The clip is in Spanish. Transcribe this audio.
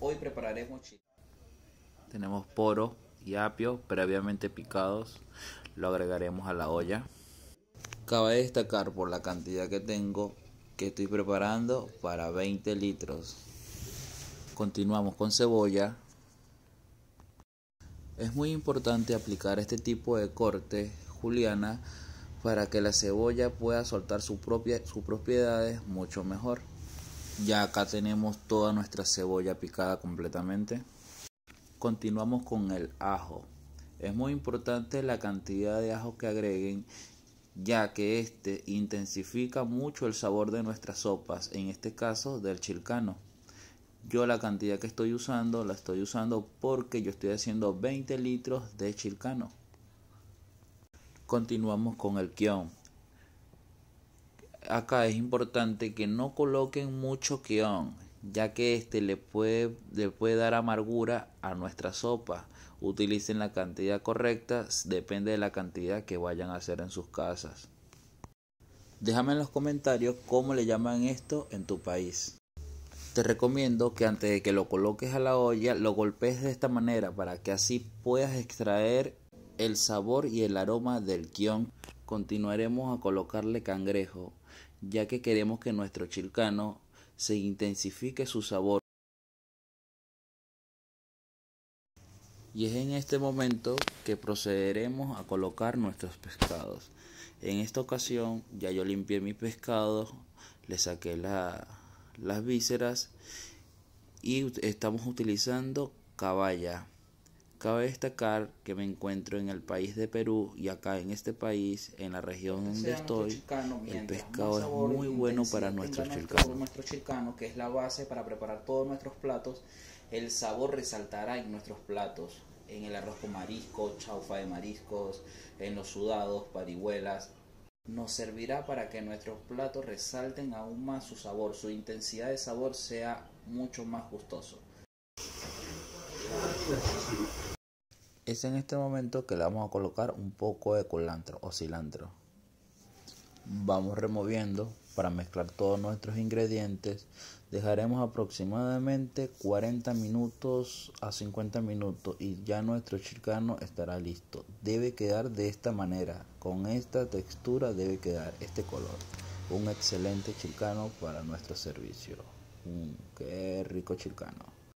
Hoy prepararemos chile. Tenemos poro y apio previamente picados. Lo agregaremos a la olla. Cabe destacar por la cantidad que tengo que estoy preparando para 20 litros. Continuamos con cebolla. Es muy importante aplicar este tipo de corte, Juliana, para que la cebolla pueda soltar sus propiedades mucho mejor. Ya acá tenemos toda nuestra cebolla picada completamente. Continuamos con el ajo. Es muy importante la cantidad de ajo que agreguen ya que este intensifica mucho el sabor de nuestras sopas, en este caso del chilcano. Yo la cantidad que estoy usando la estoy usando porque yo estoy haciendo 20 litros de chilcano. Continuamos con el kion acá es importante que no coloquen mucho quion ya que este le puede, le puede dar amargura a nuestra sopa. Utilicen la cantidad correcta, depende de la cantidad que vayan a hacer en sus casas. Déjame en los comentarios cómo le llaman esto en tu país. Te recomiendo que antes de que lo coloques a la olla, lo golpees de esta manera para que así puedas extraer el sabor y el aroma del guión continuaremos a colocarle cangrejo, ya que queremos que nuestro chilcano se intensifique su sabor. Y es en este momento que procederemos a colocar nuestros pescados. En esta ocasión ya yo limpié mis pescados, le saqué las vísceras y estamos utilizando caballa. Cabe destacar que me encuentro en el país de Perú y acá en este país, en la región este donde estoy, el pescado es muy bueno para nuestros Nuestro chilcano, que es la base para preparar todos nuestros platos, el sabor resaltará en nuestros platos, en el arroz con marisco, chaufa de mariscos, en los sudados, parihuelas. Nos servirá para que nuestros platos resalten aún más su sabor, su intensidad de sabor sea mucho más gustoso. Es en este momento que le vamos a colocar un poco de culantro o cilantro. Vamos removiendo para mezclar todos nuestros ingredientes. Dejaremos aproximadamente 40 minutos a 50 minutos y ya nuestro chilcano estará listo. Debe quedar de esta manera, con esta textura debe quedar este color. Un excelente chilcano para nuestro servicio. Mm, qué rico chilcano.